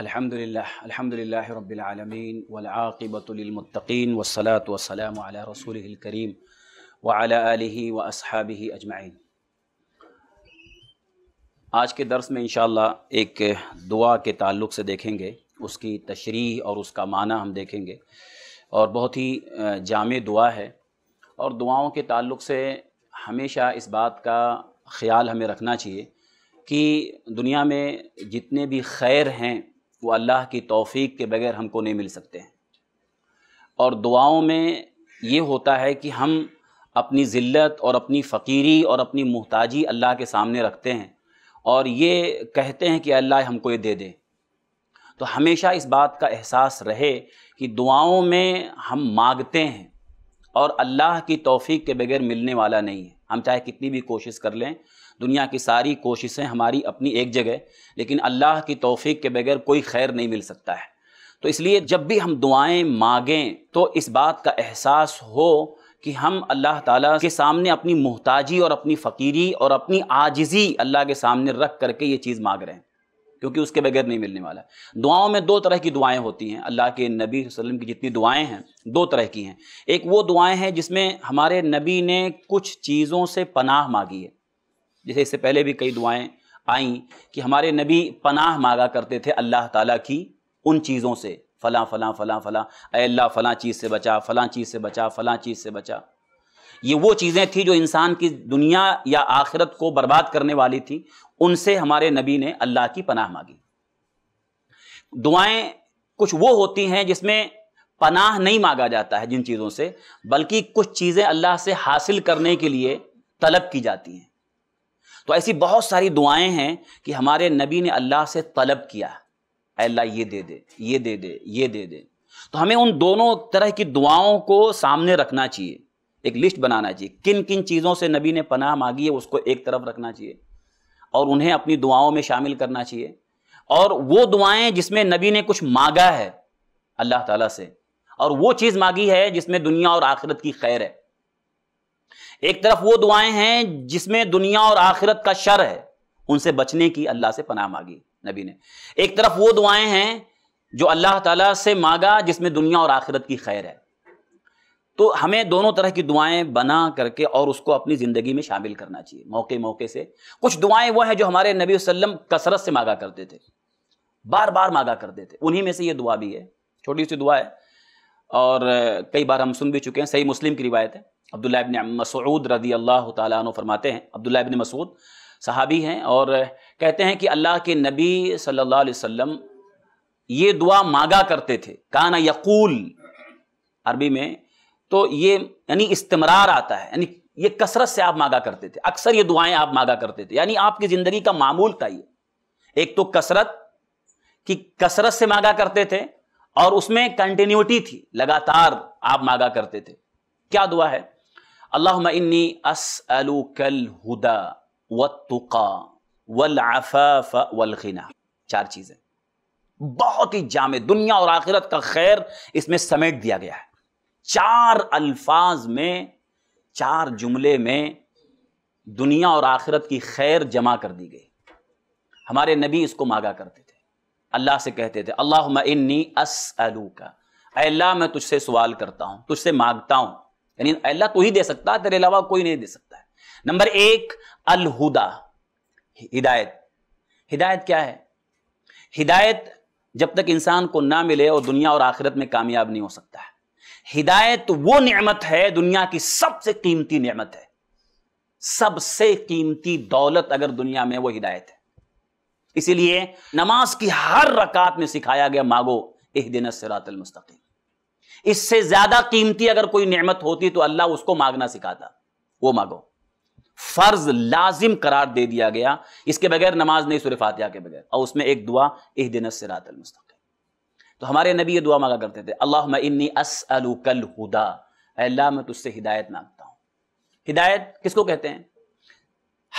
अल्हम्दुलिल्लाह अल्हम्दुलिल्लाह रब्बिल आलमीन वल आक़िबतु लिल मुत्तक़ीन वस्सलातु वस्सलामु अला रसूलिहिल करीम व अला आलिहि व आज के दर्स में इंशाल्लाह एक दुआ के ताल्लुक़ से देखेंगे उसकी तशरीह और उसका माना हम देखेंगे और बहुत ही जाम दुआ है और दुआओं के ताल्लुक़ से हमेशा इस बात का ख्याल हमें रखना चाहिए कि दुनिया में जितने भी खैर हैं वो अल्लाह की तौफीक के बगैर हमको नहीं मिल सकते हैं और दुआओं में ये होता है कि हम अपनी ज़िल्त और अपनी फ़कीरी और अपनी मोहताजी अल्लाह के सामने रखते हैं और ये कहते हैं कि अल्लाह हमको ये दे दे तो हमेशा इस बात का एहसास रहे कि दुआओं में हम मांगते हैं और अल्लाह की तौफीक के बगैर मिलने वाला नहीं है हम चाहे कितनी भी कोशिश कर लें दुनिया की सारी कोशिशें हमारी अपनी एक जगह लेकिन अल्लाह की तोफ़ी के बगैर कोई खैर नहीं मिल सकता है तो इसलिए जब भी हम दुआएं मांगें तो इस बात का एहसास हो कि हम अल्लाह ताला के सामने अपनी मोहताजी और अपनी फ़कीरी और अपनी आजिज़ी अल्लाह के सामने रख करके ये चीज़ मांग रहे हैं क्योंकि उसके बगैर नहीं मिलने वाला दुआओं में दो तरह की दुआएं होती हैं अल्लाह के नबी वसल्लम की जितनी दुआएं हैं दो तरह की हैं एक वो दुआएं हैं जिसमें हमारे नबी ने कुछ चीज़ों से पनाह मांगी है जैसे इससे पहले भी कई दुआएं आईं कि हमारे नबी पनाह मांगा करते थे अल्लाह ताला की उन चीज़ों से फ़लाँ फ़लाँ फ़लाँ फ़लाँ अल्लाह फ़लाँ चीज़ से बचा फ़लाँ चीज़ से बचा फ़लाँ चीज़ से बचा ये वो चीज़ें थी जो इंसान की दुनिया या आखिरत को बर्बाद करने वाली थी उनसे हमारे नबी ने अल्लाह की पनाह मांगी दुआएं कुछ वो होती हैं जिसमें पनाह नहीं मांगा जाता है जिन चीज़ों से बल्कि कुछ चीज़ें अल्लाह से हासिल करने के लिए तलब की जाती हैं तो ऐसी बहुत सारी दुआएं हैं कि हमारे नबी ने अल्लाह से तलब किया अल्लाह ये दे दे ये दे दे ये दे दे तो हमें उन दोनों तरह की दुआओं को सामने रखना चाहिए एक लिस्ट बनाना चाहिए किन किन चीज़ों से नबी ने पनाह मांगी है उसको एक तरफ रखना चाहिए और उन्हें अपनी दुआओं में शामिल करना चाहिए और वो दुआएं जिसमें नबी ने कुछ मांगा है अल्लाह ताला से और वो चीज़ मांगी है जिसमें दुनिया और आखिरत की खैर है एक तरफ वो दुआएं हैं जिसमें दुनिया और आखिरत का शर है उनसे बचने की अल्लाह से पनाह मांगी नबी ने एक तरफ वो दुआएं हैं जो अल्लाह ताला से मांगा जिसमें दुनिया और आखिरत की खैर है तो हमें दोनों तरह की दुआएं बना करके और उसको अपनी ज़िंदगी में शामिल करना चाहिए मौके मौके से कुछ दुआएं वो हैं जो हमारे नबी वसल्लम कसरत से मांगा करते थे बार बार मांगा करते थे उन्हीं में से ये दुआ भी है छोटी सी दुआ है और कई बार हम सुन भी चुके हैं सही मुस्लिम की रिवायत है अब्दुल्ला इबन मसूद रदी अल्लाह तु फरमाते हैं अब्दुल्ला इबन मसूद साहबी हैं और कहते हैं कि अल्लाह के नबी सल्लल्लाहु अलैहि वसल्लम ये दुआ मांगा करते थे काना यकूल अरबी में तो ये यानी इस्तेमरार आता है यानी ये कसरत से आप मांगा करते थे अक्सर ये दुआएं आप मांगा करते थे यानी आपकी जिंदगी का मामूल था ये एक तो कसरत कि कसरत से मांगा करते थे और उसमें कंटिन्यूटी थी लगातार आप मांगा करते थे क्या दुआ है अल्लाह इन्नी अलू कल हुदा व तुका वल आफाफ वल खिना चार चीज़ें बहुत ही जामे दुनिया और आखिरत का खैर इसमें समेट दिया गया है चार अल्फाज में चार जुमले में दुनिया और आखिरत की खैर जमा कर दी गई हमारे नबी इसको मांगा करते थे अल्लाह से कहते थे अल्लाह इन्नी अलू का अल्लाह मैं तुझसे सवाल करता हूं तुझसे मांगता हूं यानी अल्लाह तू ही दे सकता है तेरे अलावा कोई नहीं दे सकता है नंबर एक अलहुदा हिदायत हिदायत क्या है हिदायत जब तक इंसान को ना मिले और दुनिया और आखिरत में कामयाब नहीं हो सकता है हिदायत वो नेमत है दुनिया की सबसे कीमती नेमत है सबसे कीमती दौलत अगर दुनिया में वो हिदायत है इसीलिए नमाज की हर रकात में सिखाया गया मांगो एक दिन मुस्तकीम इससे ज्यादा कीमती अगर कोई नेमत होती तो अल्लाह उसको मांगना सिखाता वो मांगो फर्ज लाजिम करार दे दिया गया इसके बगैर नमाज नहीं सुरफातिया के बगैर और उसमें एक दुआ एह दिन मुस्तकीम तो हमारे नबी ये दुआ मांगा करते थे अल्लाह इन्नी हुदा अल्लाह मैं तुझसे हिदायत मांगता हूँ हिदायत किसको कहते हैं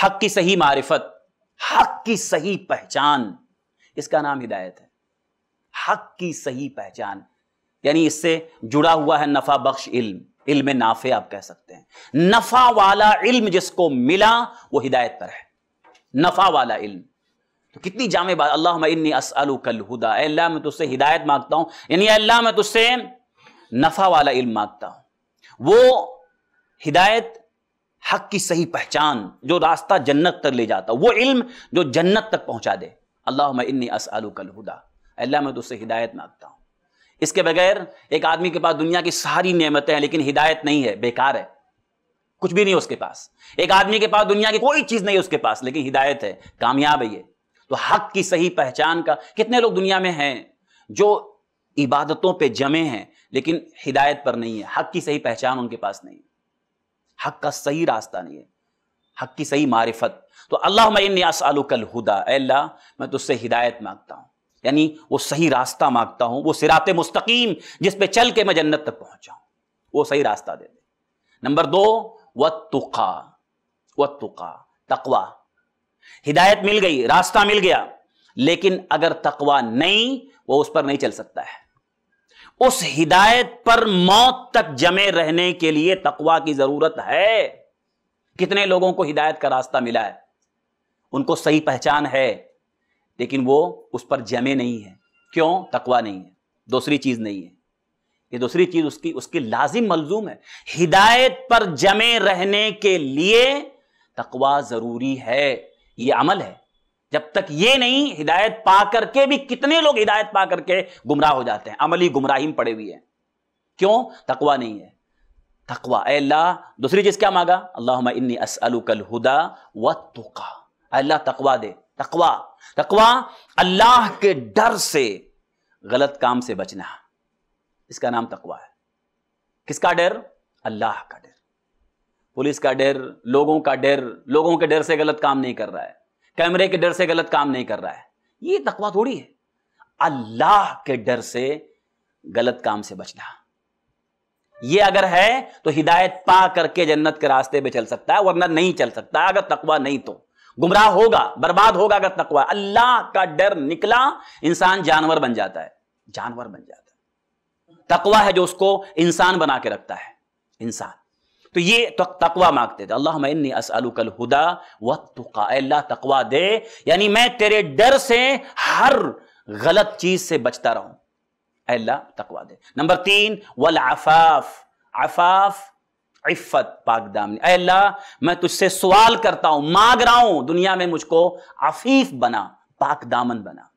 हक की सही मारिफत हक की सही पहचान इसका नाम हिदायत है हक की सही पहचान यानी इससे जुड़ा हुआ है नफा बख्श इल्म इल्म नाफे आप कह सकते हैं नफा वाला इल्म जिसको मिला वो हिदायत पर है नफा वाला इल्म तो कितनी जामे बात अल्लाह इन्नी असलू कल हुदा अल्लाह मैं तुझसे हिदायत मांगता हूँ यानी अल्लाह मैं तुझसे नफ़ा वाला इल्म मांगता हूँ वो हिदायत हक की सही पहचान जो रास्ता जन्नत तक ले जाता वो इल्म जो जन्नत तक पहुँचा दे अल्लाह इन्नी असअल कल हुदा अल्लाह मैं तुझसे हिदायत मांगता हूँ इसके बगैर एक आदमी के पास दुनिया की सारी नियमतें हैं लेकिन हिदायत नहीं है बेकार है कुछ भी नहीं उसके पास एक आदमी के पास दुनिया की कोई चीज़ नहीं है उसके पास लेकिन हिदायत है कामयाब है ये तो हक की सही पहचान का कितने लोग दुनिया में हैं जो इबादतों पे जमे हैं लेकिन हिदायत पर नहीं है हक की सही पहचान उनके पास नहीं हक का सही रास्ता नहीं है हक की सही मारिफत तो अल्लाह मैं हुदा अल्लाह मैं तुझसे हिदायत मांगता हूं यानी वो सही रास्ता मांगता हूं वो सिरात मुस्तकीम जिस पे चल के मैं जन्नत तक पहुंचाऊं वो सही रास्ता दे दे नंबर दो व तुका व तुका तकवा हिदायत मिल गई रास्ता मिल गया लेकिन अगर तकवा नहीं वो उस पर नहीं चल सकता है उस हिदायत पर मौत तक जमे रहने के लिए तकवा की जरूरत है कितने लोगों को हिदायत का रास्ता मिला है उनको सही पहचान है लेकिन वो उस पर जमे नहीं है क्यों तकवा नहीं है दूसरी चीज नहीं है ये दूसरी चीज उसकी उसकी लाजिम मलजूम है हिदायत पर जमे रहने के लिए तकवा जरूरी है ये अमल है जब तक ये नहीं हिदायत पा करके भी कितने लोग हिदायत पा करके गुमराह हो जाते हैं अमली गुमराहिम पड़े हुए हैं क्यों तकवा नहीं है तकवा अल्लाह दूसरी चीज क्या मांगा अल्लाह इन्नी असअलुकल हुदा व तुका अल्लाह तकवा दे तकवा तकवा अल्लाह के डर से गलत काम से बचना इसका नाम तकवा है किसका डर अल्लाह का डर पुलिस का डर लोगों का डर लोगों के डर से गलत काम नहीं कर रहा है कैमरे के डर से गलत काम नहीं कर रहा है ये तकवा थोड़ी है अल्लाह के डर से गलत काम से बचना ये अगर है तो हिदायत पा करके जन्नत के रास्ते पे चल सकता है वरना नहीं चल सकता अगर तकवा नहीं तो गुमराह होगा बर्बाद होगा अगर तकवा अल्लाह का डर निकला इंसान जानवर बन जाता है जानवर बन जाता है तकवा है जो उसको इंसान बना के रखता है इंसान तो ये तो तकवा मांगते थे अल्लाह इन्नी असअलुकल हुदा व तुका तकवा दे यानी मैं तेरे डर से हर गलत चीज से बचता रहूं अल्लाह तकवा दे नंबर तीन वल आफाफ आफाफ इफ़त पाक दामनी अल्लाह मैं तुझसे सवाल करता हूं मांग रहा हूं दुनिया में मुझको आफीफ बना पाक दामन बना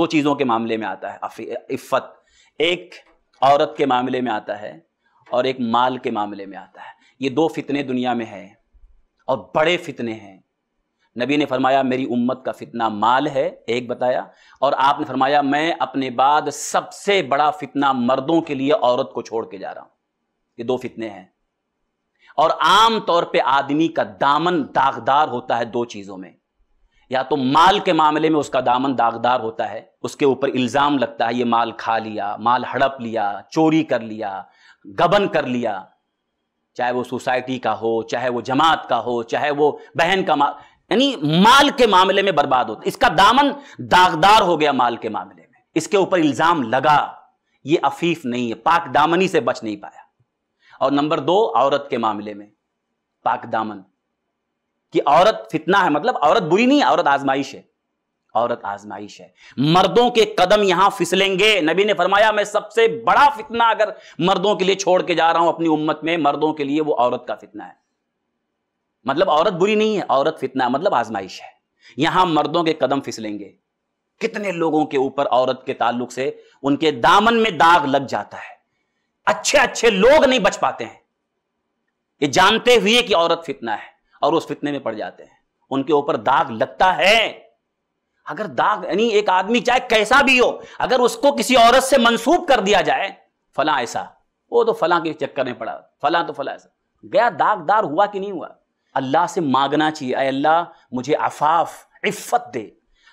दो चीजों के मामले में आता है इफ़त एक औरत के मामले में आता है और एक माल के मामले में आता है ये दो फितने दुनिया में है और बड़े फितने हैं नबी ने फरमाया मेरी उम्मत का फितना माल है एक बताया और आपने फरमाया मैं अपने बाद सबसे बड़ा फितना मर्दों के लिए औरत को छोड़ के जा रहा हूं ये दो फितने हैं और आम तौर पे आदमी का दामन दागदार होता है दो चीजों में या तो माल के मामले में उसका दामन दागदार होता है उसके ऊपर इल्ज़ाम लगता है ये माल खा लिया माल हड़प लिया चोरी कर लिया गबन कर लिया चाहे वो सोसाइटी का हो चाहे वो जमात का हो चाहे वो बहन का मा... यानी माल के मामले में बर्बाद होता इसका दामन दागदार हो गया माल के मामले में इसके ऊपर इल्जाम लगा ये अफीफ नहीं है पाक दामनी से बच नहीं पाया और नंबर दो औरत के मामले में पाक दामन कि औरत फितना है मतलब औरत बुरी नहीं औरत आजमाइश है औरत आजमाइश है मर्दों के कदम यहां फिसलेंगे नबी ने फरमाया मैं सबसे बड़ा फितना अगर मर्दों के लिए छोड़ के जा रहा हूं अपनी उम्मत में मर्दों के लिए वो औरत का फितना है मतलब औरत बुरी नहीं है औरत फितना मतलब आजमाइश है यहां मर्दों के कदम फिसलेंगे कितने लोगों के ऊपर औरत के ताल्लुक से उनके दामन में दाग लग जाता है अच्छे अच्छे लोग नहीं बच पाते हैं ये जानते हुए कि औरत फितना है और उस फितने में पड़ जाते हैं उनके ऊपर दाग लगता है अगर दाग यानी एक आदमी चाहे कैसा भी हो अगर उसको किसी औरत से मंसूब कर दिया जाए फला ऐसा वो तो फला के चक्कर में पड़ा फला तो फला ऐसा गया दागदार हुआ कि नहीं हुआ अल्लाह से मांगना चाहिए अल्लाह मुझे आफाफ इफ़्फ़त दे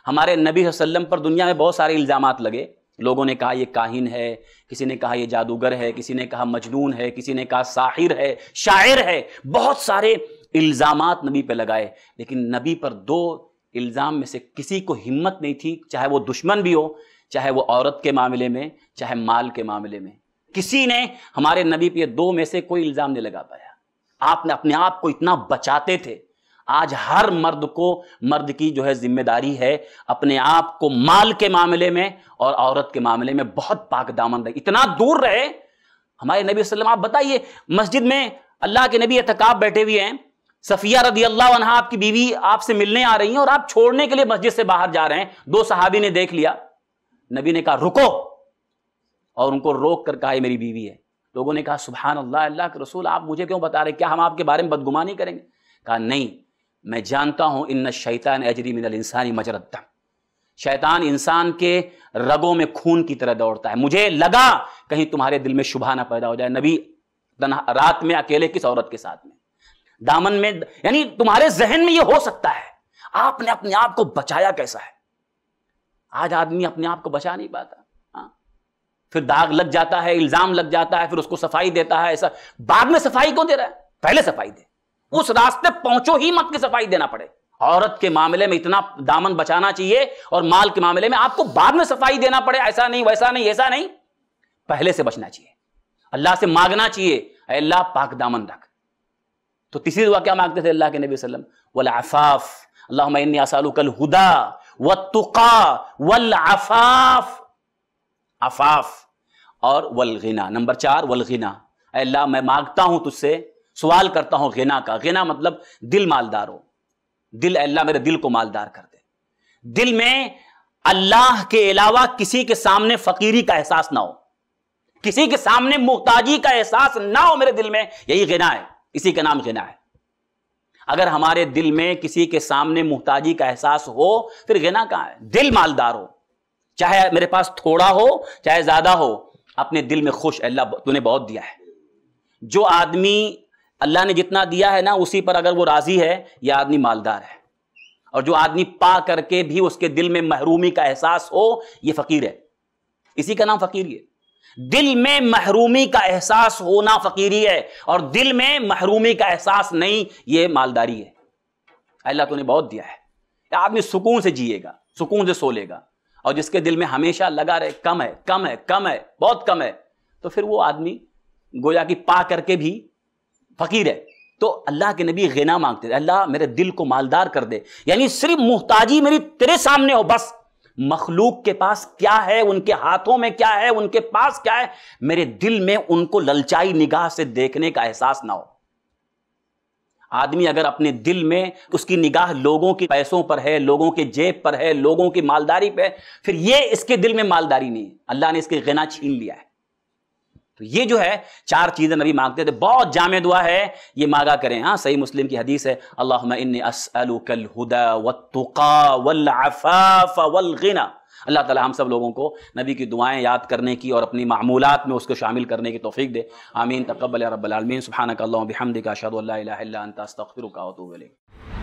हमारे नबी वसल्लम पर दुनिया में बहुत सारे इल्ज़ाम लगे लोगों ने कहा ये काहिन है किसी ने कहा ये जादूगर है किसी ने कहा मजनून है किसी ने कहा साहिर है शायर है बहुत सारे इल्ज़ाम नबी पर लगाए लेकिन नबी पर दो इल्ज़ाम में से किसी को हिम्मत नहीं थी चाहे वो दुश्मन भी हो चाहे वो औरत के मामले में चाहे माल के मामले में किसी ने हमारे नबी पे दो में से कोई इल्ज़ाम नहीं लगा पाया आपने अपने आप को इतना बचाते थे आज हर मर्द को मर्द की जो है जिम्मेदारी है अपने आप को माल के मामले में और औरत के मामले में बहुत पाक दामन रहे इतना दूर रहे हमारे नबी वसल्लम आप बताइए मस्जिद में अल्लाह के नबी एहतकाब बैठे हुए हैं सफिया रदी अल्लाह आपकी बीवी आपसे मिलने आ रही है और आप छोड़ने के लिए मस्जिद से बाहर जा रहे हैं दो सहाबी ने देख लिया नबी ने कहा रुको और उनको रोक कर कहा मेरी बीवी है लोगों ने कहा सुबहान अल्लाह अल्लाह के रसूल आप मुझे क्यों बता रहे क्या हम आपके बारे में बदगुमानी करेंगे कहा नहीं मैं जानता हूं इन शैतान अजरी मिनल इंसानी मजरदम शैतान इंसान के रगों में खून की तरह दौड़ता है मुझे लगा कहीं तुम्हारे दिल में शुभा ना पैदा हो जाए नबी रात में अकेले किस औरत के साथ में दामन में यानी तुम्हारे जहन में यह हो सकता है आपने अपने आप को बचाया कैसा है आज आदमी अपने आप को बचा नहीं पाता हाँ? फिर दाग लग जाता है इल्जाम लग जाता है फिर उसको सफाई देता है ऐसा बाद में सफाई क्यों दे रहा है पहले सफाई दे उस रास्ते पहुंचो ही मत की सफाई देना पड़े औरत के मामले में इतना दामन बचाना चाहिए और माल के मामले में आपको बाद में सफाई देना पड़े ऐसा नहीं वैसा नहीं ऐसा नहीं पहले से बचना चाहिए अल्लाह से मांगना चाहिए अल्लाह पाक दामन रख तो तीसरी दुआ क्या मांगते थे अल्लाह के नबी वसलम वल आफाफ अल्लाह इन्नी आसालू कल हुदा व तुका वल आफाफ आफाफ और वल गिना नंबर चार वल गिना अल्लाह मैं मांगता हूं तुझसे सवाल करता हूं गिना का गिना मतलब दिल मालदार हो दिल अल्लाह मेरे दिल को मालदार कर दे दिल में अल्लाह के अलावा किसी के सामने फकीरी का एहसास ना हो किसी के सामने मुख्ताजी का एहसास ना हो मेरे दिल में यही गिना है इसी का नाम गिना है अगर हमारे दिल में किसी के सामने मुहताजी का एहसास हो फिर गिना कहां है दिल मालदार हो चाहे मेरे पास थोड़ा हो चाहे ज्यादा हो अपने दिल में खुश अल्लाह तूने बहुत दिया है जो आदमी अल्लाह ने जितना दिया है ना उसी पर अगर वो राजी है यह आदमी मालदार है और जो आदमी पा करके भी उसके दिल में महरूमी का एहसास हो ये फकीर है इसी का नाम फकीर है दिल में महरूमी का एहसास होना फकीरी है और दिल में महरूमी का एहसास नहीं ये मालदारी है अल्लाह तूने बहुत दिया है आदमी सुकून से जिएगा सुकून से सो लेगा और जिसके दिल में हमेशा लगा रहे कम है कम है कम है बहुत कम है तो फिर वो आदमी गोया की पा करके भी फकीर है तो अल्लाह के नबी गना मांगते थे अल्लाह मेरे दिल को मालदार कर दे यानी सिर्फ मुहताजी मेरी तेरे सामने हो बस मखलूक के पास क्या है उनके हाथों में क्या है उनके पास क्या है मेरे दिल में उनको ललचाई निगाह से देखने का एहसास ना हो आदमी अगर अपने दिल में उसकी निगाह लोगों के पैसों पर है लोगों के जेब पर है लोगों की मालदारी पर है फिर ये इसके दिल में मालदारी नहीं है अल्लाह ने इसके गना छीन लिया है तो ये जो है चार चीज़ें नबी मांगते थे बहुत जामे दुआ है ये मांगा करें हाँ सही मुस्लिम की हदीस है अल्लाह असअलुकल हुदा व अल्लाह ताला हम सब लोगों को नबी की दुआएं याद करने की और अपनी मामूलत में उसको शामिल करने की तोफीक दे आमीन तकबल रबालमीन सुबहानक बिहमद का शद अल्लाह अंतस्तफ़िर का